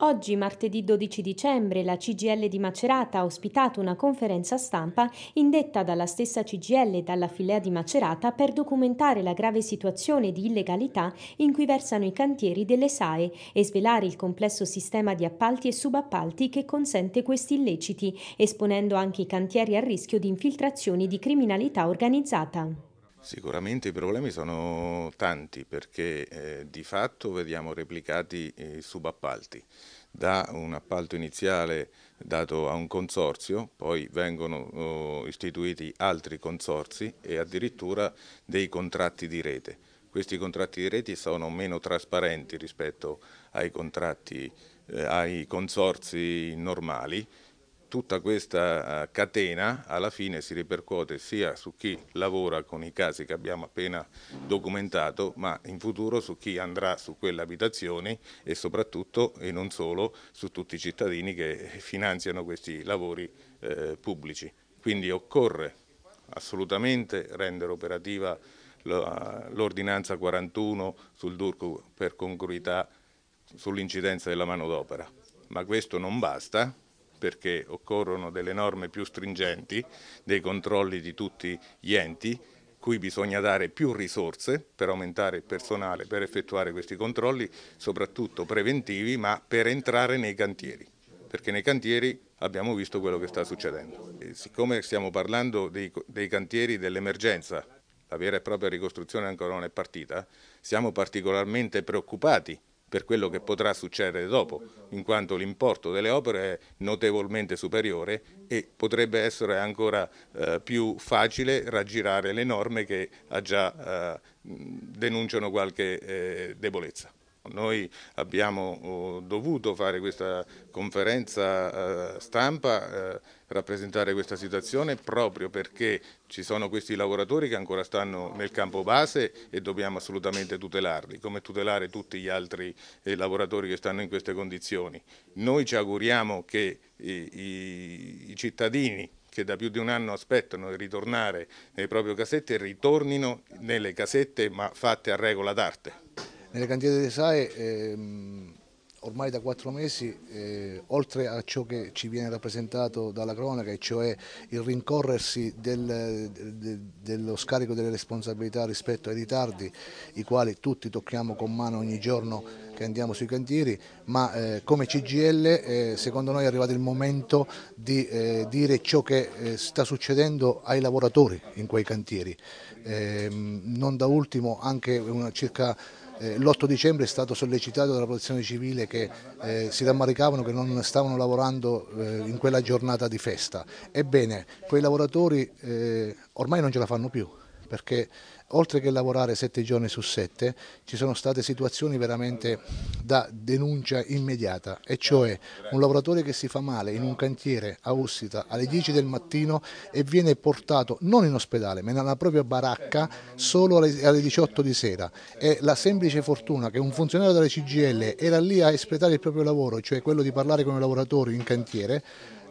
Oggi, martedì 12 dicembre, la CGL di Macerata ha ospitato una conferenza stampa indetta dalla stessa CGL e dalla filea di Macerata per documentare la grave situazione di illegalità in cui versano i cantieri delle SAE e svelare il complesso sistema di appalti e subappalti che consente questi illeciti, esponendo anche i cantieri al rischio di infiltrazioni di criminalità organizzata. Sicuramente i problemi sono tanti perché eh, di fatto vediamo replicati eh, subappalti. Da un appalto iniziale dato a un consorzio, poi vengono oh, istituiti altri consorzi e addirittura dei contratti di rete. Questi contratti di rete sono meno trasparenti rispetto ai contratti, eh, ai consorzi normali tutta questa eh, catena alla fine si ripercuote sia su chi lavora con i casi che abbiamo appena documentato, ma in futuro su chi andrà su quelle abitazioni e soprattutto e non solo su tutti i cittadini che finanziano questi lavori eh, pubblici. Quindi occorre assolutamente rendere operativa l'ordinanza 41 sul DURCO per congruità sull'incidenza della manodopera, ma questo non basta perché occorrono delle norme più stringenti, dei controlli di tutti gli enti, cui bisogna dare più risorse per aumentare il personale, per effettuare questi controlli, soprattutto preventivi, ma per entrare nei cantieri, perché nei cantieri abbiamo visto quello che sta succedendo. E siccome stiamo parlando dei, dei cantieri dell'emergenza, la vera e propria ricostruzione ancora non è partita, siamo particolarmente preoccupati per quello che potrà succedere dopo, in quanto l'importo delle opere è notevolmente superiore e potrebbe essere ancora eh, più facile raggirare le norme che eh, già eh, denunciano qualche eh, debolezza. Noi abbiamo oh, dovuto fare questa conferenza eh, stampa, eh, rappresentare questa situazione proprio perché ci sono questi lavoratori che ancora stanno nel campo base e dobbiamo assolutamente tutelarli, come tutelare tutti gli altri eh, lavoratori che stanno in queste condizioni. Noi ci auguriamo che i, cittadini che da più di un anno aspettano di ritornare nelle proprie casette ritornino nelle casette ma fatte a regola d'arte. Nelle cantiere di SAE ehm, ormai da quattro mesi, eh, oltre a ciò che ci viene rappresentato dalla cronaca, e cioè il rincorrersi del, de, dello scarico delle responsabilità rispetto ai ritardi, i quali tutti tocchiamo con mano ogni giorno che andiamo sui cantieri, ma eh, come CGL eh, secondo noi è arrivato il momento di eh, dire ciò che eh, sta succedendo ai lavoratori in quei cantieri. Ehm, non da ultimo anche una circa eh, L'8 dicembre è stato sollecitato dalla protezione civile che eh, si rammaricavano che non stavano lavorando eh, in quella giornata di festa. Ebbene, quei lavoratori eh, ormai non ce la fanno più perché oltre che lavorare sette giorni su sette, ci sono state situazioni veramente da denuncia immediata, e cioè un lavoratore che si fa male in un cantiere a Ussita alle 10 del mattino e viene portato non in ospedale ma nella propria baracca solo alle 18 di sera e la semplice fortuna che un funzionario della CGL era lì a espletare il proprio lavoro, cioè quello di parlare con i lavoratori in cantiere,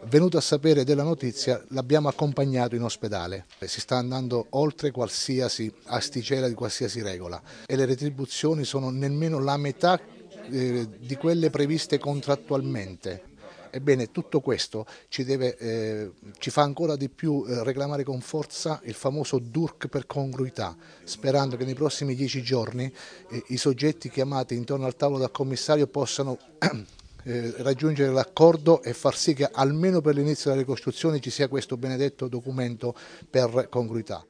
venuto a sapere della notizia l'abbiamo accompagnato in ospedale. Si sta andando oltre qualsiasi asticella di qualsiasi regola e le retribuzioni sono nemmeno la metà eh, di quelle previste contrattualmente. Ebbene, tutto questo ci, deve, eh, ci fa ancora di più eh, reclamare con forza il famoso DURC per congruità, sperando che nei prossimi dieci giorni eh, i soggetti chiamati intorno al tavolo dal commissario possano eh, raggiungere l'accordo e far sì che almeno per l'inizio della ricostruzione ci sia questo benedetto documento per congruità.